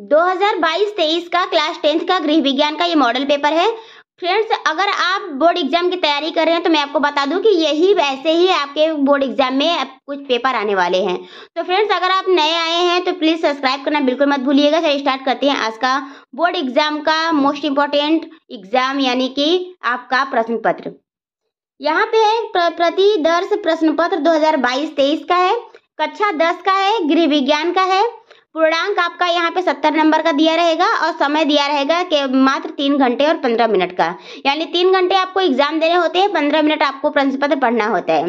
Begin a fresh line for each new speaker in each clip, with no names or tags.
2022-23 का class tenth का गृह विज्ञान का ये मॉडल पेपर है फ्रेंड्स अगर आप बोर्ड एग्जाम की तैयारी कर रहे हैं तो मैं आपको बता दूं कि यही वैसे ही आपके बोर्ड एग्जाम में कुछ पेपर आने वाले हैं तो फ्रेंड्स अगर आप नए आए हैं तो प्लीज़ सब्सक्राइब करना बिल्कुल मत भूलिएगा चलिए स्टार्ट करते हैं आज का बोर्ड एग्जाम का मोस्ट इम्पोर्टेंट एग्जाम यानी कि आपका प्रश्न पत्र यहाँ पे है प्रतिदर्श प्रश्न पत्र दो हजार का है कक्षा दस का है गृह विज्ञान का है पूर्णांक आपका यहाँ पे सत्तर नंबर का दिया रहेगा और समय दिया रहेगा कि मात्र तीन घंटे और पंद्रह मिनट का यानी तीन घंटे आपको एग्जाम देने होते हैं पंद्रह मिनट आपको प्रश्न पत्र पढ़ना होता है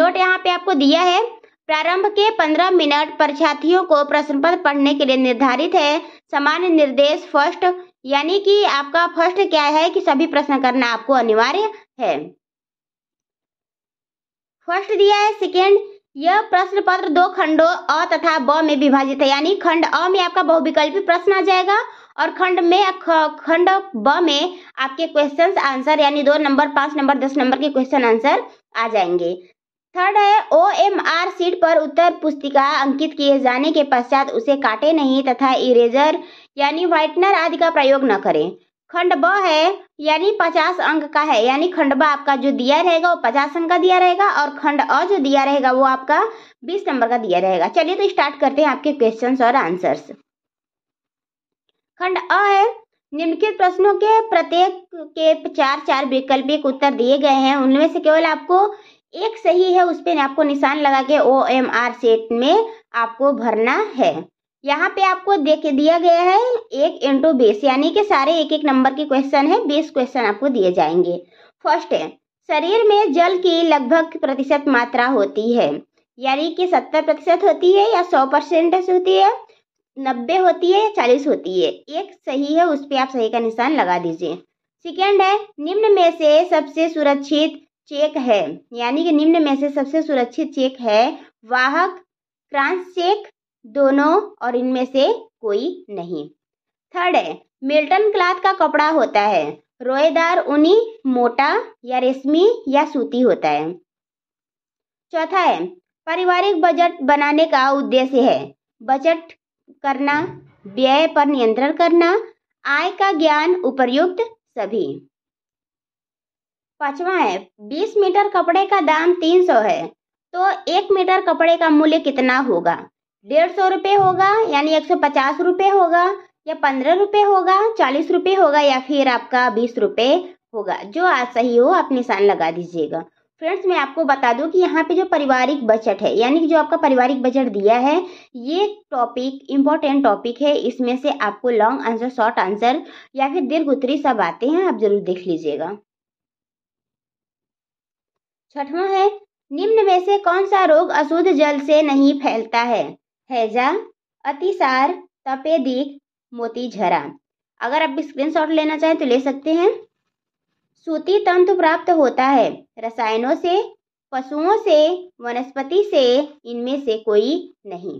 नोट यहाँ पे आपको दिया है प्रारंभ के पंद्रह मिनट परीक्षार्थियों को प्रश्न पत्र पढ़ने के लिए निर्धारित है सामान्य निर्देश फर्स्ट यानी कि आपका फर्स्ट क्या है कि सभी प्रश्न करना आपको अनिवार्य है फर्स्ट दिया है सेकेंड यह प्रश्न पत्र दो खंडों अ तथा ब में विभाजित है यानी खंड अ में आपका बहुविकल्पी प्रश्न आ जाएगा और खंड में खंड ब में आपके क्वेश्चन आंसर यानी दो नंबर पांच नंबर दस नंबर के क्वेश्चन आंसर आ जाएंगे थर्ड है ओ एम आर सीट पर उत्तर पुस्तिका अंकित किए जाने के पश्चात उसे काटे नहीं तथा इरेजर यानी व्हाइटनर आदि का प्रयोग न करें खंड ब है यानी पचास अंक का है यानी खंड ब आपका जो दिया रहेगा वो पचास अंक का दिया रहेगा और खंड अ जो दिया रहेगा वो आपका बीस नंबर का दिया रहेगा चलिए तो स्टार्ट करते हैं आपके क्वेश्चंस और आंसर्स खंड अ है निम्नलिखित प्रश्नों के प्रत्येक के चार चार वैकल्पिक उत्तर दिए गए हैं उनमें से केवल आपको एक सही है उस पर आपको निशान लगा के ओ एम आर सेट में आपको भरना है यहाँ पे आपको देख दिया गया है एक इंटू बीस यानी कि सारे एक एक नंबर के क्वेश्चन है बीस क्वेश्चन आपको दिए जाएंगे फर्स्ट है शरीर में जल की लगभग प्रतिशत मात्रा होती है यानी कि सत्तर प्रतिशत होती है या सौ परसेंट होती है नब्बे होती है या चालीस होती है एक सही है उस पर आप सही का निशान लगा दीजिए सेकेंड है निम्न में से सबसे सुरक्षित चेक है यानी कि निम्न में से सबसे सुरक्षित चेक है वाहक क्रांस चेक दोनों और इनमें से कोई नहीं थर्ड है मिल्टन क्लाथ का कपड़ा होता है रोएदार ऊनी मोटा या रेशमी या सूती होता है चौथा है पारिवारिक बजट बनाने का उद्देश्य है बजट करना व्यय पर नियंत्रण करना आय का ज्ञान उपयुक्त सभी पांचवा है बीस मीटर कपड़े का दाम तीन सौ है तो एक मीटर कपड़े का मूल्य कितना होगा डेढ़ सौ रुपये होगा यानी एक सौ पचास रुपये होगा या पंद्रह रुपये होगा चालीस रुपये होगा या फिर आपका बीस रुपये होगा जो आज सही हो आप निशान लगा दीजिएगा फ्रेंड्स मैं आपको बता दूं कि यहाँ पे जो पारिवारिक बजट है यानी कि जो आपका पारिवारिक बजट दिया है ये टॉपिक इम्पॉर्टेंट टॉपिक है इसमें से आपको लॉन्ग आंसर शॉर्ट आंसर या फिर दीर्घ उत्तरी सब आते हैं आप जरूर देख लीजिएगा छठवां है निम्न में से कौन सा रोग अशुद्ध जल से नहीं फैलता है हैजा अतिसार तपेदिक मोती झरा अगर आप स्क्रीनशॉट लेना चाहें तो ले सकते हैं सूती तंतु प्राप्त होता है रसायनों से पशुओं से वनस्पति से इनमें से कोई नहीं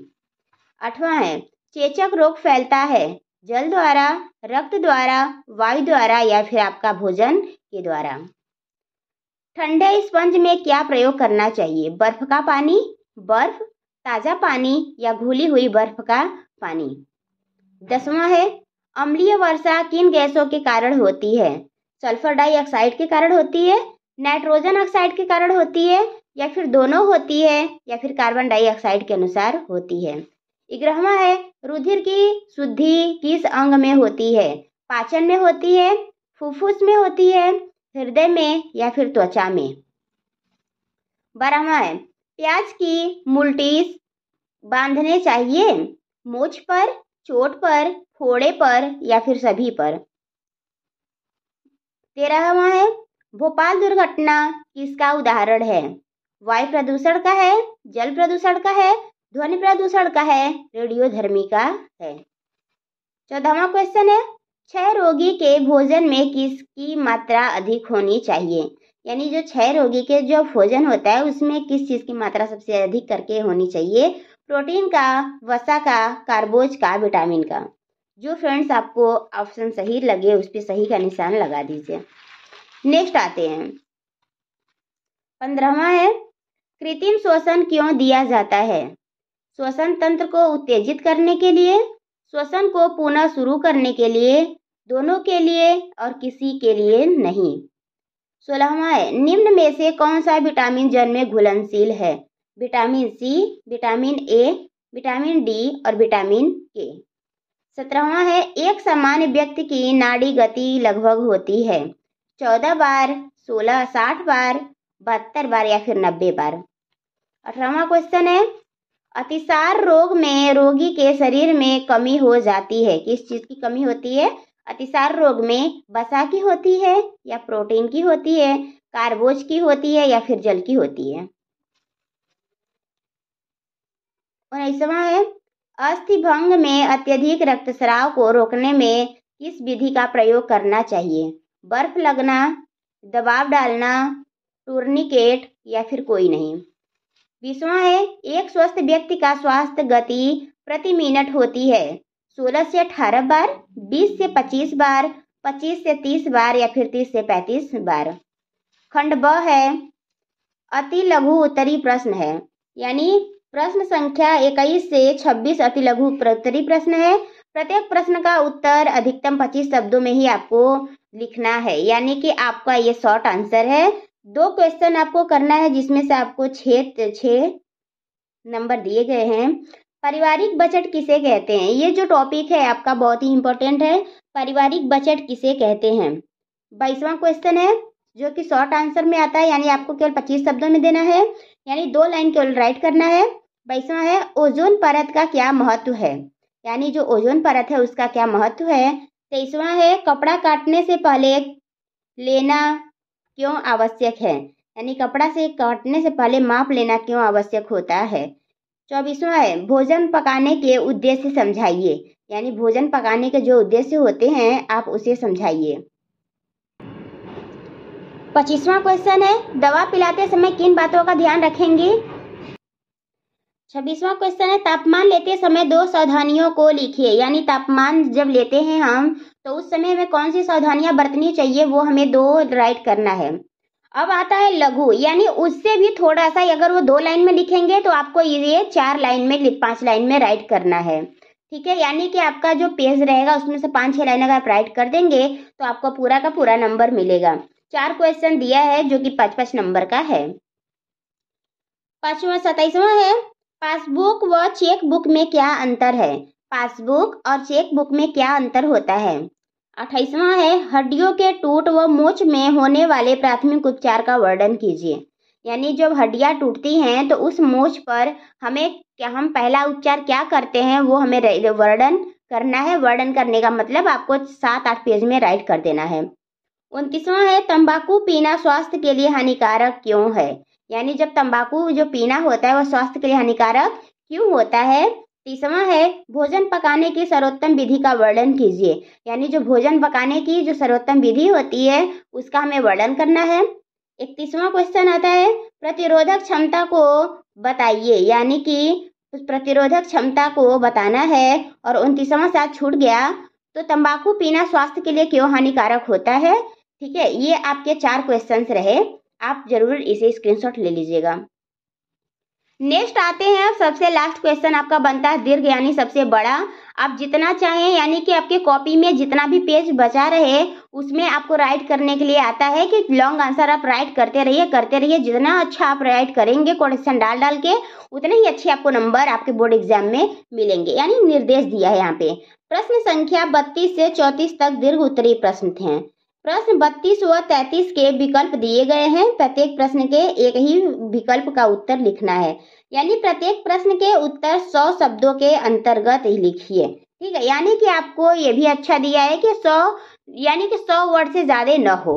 अठवा है चेचक रोग फैलता है जल द्वारा रक्त द्वारा वायु द्वारा या फिर आपका भोजन के द्वारा ठंडे स्पंज में क्या प्रयोग करना चाहिए बर्फ का पानी बर्फ ताज़ा पानी या घुली हुई बर्फ का पानी दसवां है अम्लीय वर्षा किन गैसों के कारण होती है सल्फर डाइऑक्साइड के कारण होती है नाइट्रोजन ऑक्साइड के कारण होती है या फिर दोनों होती है या फिर कार्बन डाइऑक्साइड के अनुसार होती है ग्रहवा है रुधिर की शुद्धि किस अंग में होती है पाचन में होती है फुफ्फुस में होती है हृदय में या फिर त्वचा में बारहवा है प्याज की मुल्टीस बांधने चाहिए मोछ पर चोट पर फोड़े पर या फिर सभी पर तेरहवा है भोपाल दुर्घटना किसका उदाहरण है वायु प्रदूषण का है जल प्रदूषण का है ध्वनि प्रदूषण का है रेडियोधर्मी का है चौदहवा क्वेश्चन है छह रोगी के भोजन में किसकी मात्रा अधिक होनी चाहिए यानी जो क्षय रोगी के जो भोजन होता है उसमें किस चीज़ की मात्रा सबसे अधिक करके होनी चाहिए प्रोटीन का वसा का कार्बोज का विटामिन का जो फ्रेंड्स आपको ऑप्शन सही लगे उस पर सही का निशान लगा दीजिए नेक्स्ट आते हैं पंद्रहवा है कृत्रिम श्वसन क्यों दिया जाता है श्वसन तंत्र को उत्तेजित करने के लिए श्वसन को पुनः शुरू करने के लिए दोनों के लिए और किसी के लिए नहीं सोलहवा है निम्न में से कौन सा विटामिन जल में घुलनशील है vitamin C vitamin A vitamin D और विटामिन के सत्रहवा है एक सामान्य व्यक्ति की नाड़ी गति लगभग होती है चौदह बार सोलह साठ बार बहत्तर बार या फिर नब्बे बार अठारहवा क्वेश्चन है अतिसार रोग में रोगी के शरीर में कमी हो जाती है किस चीज़ की कमी होती है अतिसार रोग में बसा की होती है या प्रोटीन की होती है कार्बोज की होती है या फिर जल की होती है ऐसा है अस्थि भंग में अत्यधिक रक्तस्राव को रोकने में किस विधि का प्रयोग करना चाहिए बर्फ लगना दबाव डालना टूर्निकेट या फिर कोई नहीं बीसवा है एक स्वस्थ व्यक्ति का स्वास्थ्य गति प्रति मिनट होती है सोलह से अठारह बार बीस से पच्चीस बार पच्चीस से तीस बार या फिर तीस से पैंतीस बार खंड ब है अति लघु उत्तरी प्रश्न है यानी प्रश्न संख्या इक्कीस से छब्बीस अति लघु उत्तरी प्रश्न है प्रत्येक प्रश्न का उत्तर अधिकतम पच्चीस शब्दों में ही आपको लिखना है यानी कि आपका ये शॉर्ट आंसर है दो क्वेश्चन आपको करना है जिसमें से आपको छः नंबर दिए गए हैं पारिवारिक बजट किसे कहते हैं ये जो टॉपिक है आपका बहुत ही इंपॉर्टेंट है पारिवारिक बजट किसे कहते हैं बाईसवां क्वेश्चन है जो कि शॉर्ट आंसर में आता है यानी आपको केवल पच्चीस शब्दों में देना है यानी दो लाइन केवल राइट करना है बाईसवा है ओजोन परत का क्या महत्व है यानी जो ओजोन परत है उसका क्या महत्व है तेईसवा है कपड़ा काटने से पहले लेना क्यों आवश्यक है यानी कपड़ा से काटने से पहले माप लेना क्यों आवश्यक होता है चौबीसवा है भोजन पकाने के उद्देश्य समझाइए यानी भोजन पकाने के जो उद्देश्य होते हैं आप उसे समझाइए पच्चीसवा क्वेश्चन है दवा पिलाते समय किन बातों का ध्यान रखेंगे छब्बीसवा क्वेश्चन है तापमान लेते समय दो सावधानियों को लिखिए यानी तापमान जब लेते हैं हम तो उस समय हमें कौन सी सावधानियां बरतनी चाहिए वो हमें दो राइट करना है अब आता है लघु यानी उससे भी थोड़ा सा अगर वो दो लाइन में लिखेंगे तो आपको ये चार लाइन में पांच लाइन में राइट करना है ठीक है यानी कि आपका जो पेज रहेगा उसमें से पांच छह लाइन अगर आप राइट कर देंगे तो आपको पूरा का पूरा नंबर मिलेगा चार क्वेश्चन दिया है जो कि पांच पांच नंबर का है पांचवा सताइसवा है पासबुक व चेक बुक में क्या अंतर है पासबुक और चेक बुक में क्या अंतर होता है अट्ठाईसवा है हड्डियों के टूट व मोच में होने वाले प्राथमिक उपचार का वर्णन कीजिए यानी जब हड्डियाँ टूटती हैं तो उस मोच पर हमें क्या हम पहला उपचार क्या करते हैं वो हमें वर्णन करना है वर्णन करने का मतलब आपको सात आठ पेज में राइट कर देना है उनतीसवा है तंबाकू पीना स्वास्थ्य के लिए हानिकारक क्यों है यानी जब तंबाकू जो पीना होता है वह स्वास्थ्य के लिए हानिकारक क्यों होता है तीसवा है भोजन पकाने की सर्वोत्तम विधि का वर्णन कीजिए यानी जो भोजन पकाने की जो सर्वोत्तम विधि होती है उसका हमें वर्णन करना है इकतीसवा क्वेश्चन आता है प्रतिरोधक क्षमता को बताइए यानी कि उस प्रतिरोधक क्षमता को बताना है और उनतीसवा साथ छूट गया तो तंबाकू पीना स्वास्थ्य के लिए क्यों हानिकारक होता है ठीक है ये आपके चार क्वेश्चंस रहे आप जरूर इसे स्क्रीनशॉट ले लीजिएगा नेक्स्ट आते हैं अब सबसे लास्ट क्वेश्चन आपका बनता है दीर्घ यानी सबसे बड़ा आप जितना चाहें यानी कि आपके कॉपी में जितना भी पेज बचा रहे उसमें आपको राइट करने के लिए आता है कि लॉन्ग आंसर आप राइट करते रहिए करते रहिए जितना अच्छा आप राइट करेंगे क्वेश्चन डाल डाल के उतने ही अच्छे आपको नंबर आपके बोर्ड एग्जाम में मिलेंगे यानी निर्देश दिया है यहाँ पे प्रश्न संख्या बत्तीस से चौंतीस तक दीर्घ उत्तरीय प्रश्न थे प्रश्न 32 व 33 के विकल्प दिए गए हैं प्रत्येक प्रश्न के एक ही विकल्प का उत्तर लिखना है यानी प्रत्येक प्रश्न के उत्तर 100 शब्दों के अंतर्गत ही लिखिए ठीक है यानी कि आपको ये भी अच्छा दिया है कि 100 यानी कि 100 वर्ड से ज़्यादा न हो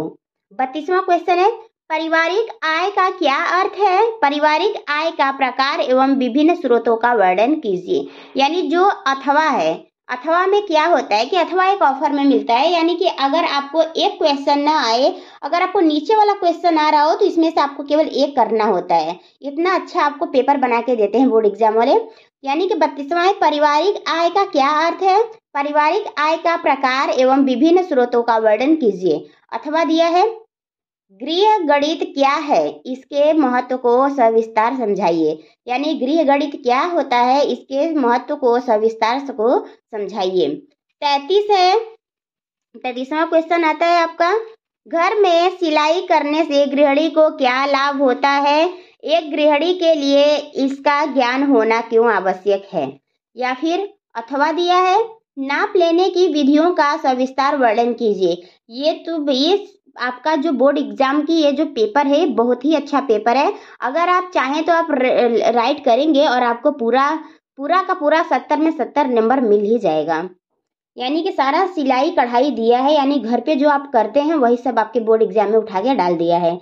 बत्तीसवा क्वेश्चन है पारिवारिक आय का क्या अर्थ है पारिवारिक आय का प्रकार एवं विभिन्न स्रोतों का वर्णन कीजिए यानी जो अथवा है अथवा में क्या होता है कि अथवा एक ऑफर में मिलता है यानी कि अगर आपको एक क्वेश्चन ना आए अगर आपको नीचे वाला क्वेश्चन आ रहा हो तो इसमें से आपको केवल एक करना होता है इतना अच्छा आपको पेपर बना के देते हैं बोर्ड एग्जाम वाले यानी कि बत्तीसवा पारिवारिक आय का क्या अर्थ है पारिवारिक आय का प्रकार एवं विभिन्न स्रोतों का वर्णन कीजिए अथवा दिया है गृह गणित क्या है इसके महत्व को सविस्तार समझाइए यानी गृह गणित क्या होता है इसके महत्व को सविस्तार को समझाइए तैतीस है तैतीसवा क्वेश्चन आता है आपका घर में सिलाई करने से गृहिणी को क्या लाभ होता है एक गृहिणी के लिए इसका ज्ञान होना क्यों आवश्यक है या फिर अथवा दिया है नाप लेने की विधियों का सविस्तार वर्णन कीजिए ये तो बीस आपका जो बोर्ड एग्जाम की ये जो पेपर है बहुत ही अच्छा पेपर है अगर आप चाहें तो आप राइट करेंगे और आपको पूरा पूरा का पूरा सत्तर में सत्तर नंबर मिल ही जाएगा यानी कि सारा सिलाई कढ़ाई दिया है यानी घर पे जो आप करते हैं वही सब आपके बोर्ड एग्जाम में उठा के डाल दिया है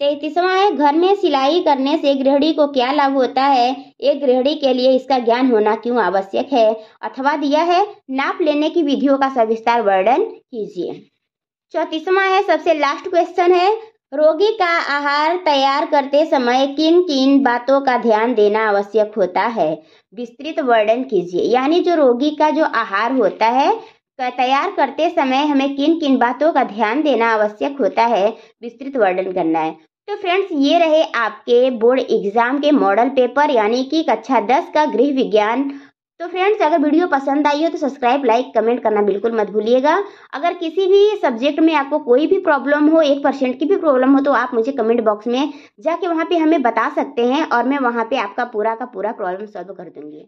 तैतीसवा है घर में सिलाई करने से गृहिणी को क्या लाभ होता है एक गृहिणी के लिए इसका ज्ञान होना क्यों आवश्यक है अथवा दिया है नाप लेने की विधियों का सविस्तार वर्णन कीजिए चौतीसवा है सबसे लास्ट क्वेश्चन है रोगी का आहार तैयार करते समय किन किन बातों का ध्यान देना आवश्यक होता है विस्तृत वर्णन कीजिए यानी जो रोगी का जो आहार होता है तैयार करते समय हमें किन किन बातों का ध्यान देना आवश्यक होता है विस्तृत वर्णन करना है तो फ्रेंड्स ये रहे आपके बोर्ड एग्जाम के मॉडल पेपर यानी कि कक्षा दस का गृह विज्ञान तो फ्रेंड्स अगर वीडियो पसंद आई हो तो सब्सक्राइब लाइक कमेंट करना बिल्कुल मत भूलिएगा अगर किसी भी सब्जेक्ट में आपको कोई भी प्रॉब्लम हो एक परसेंट की भी प्रॉब्लम हो तो आप मुझे कमेंट बॉक्स में जाके वहाँ पे हमें बता सकते हैं और मैं वहाँ पे आपका पूरा का पूरा प्रॉब्लम सॉल्व कर दूंगी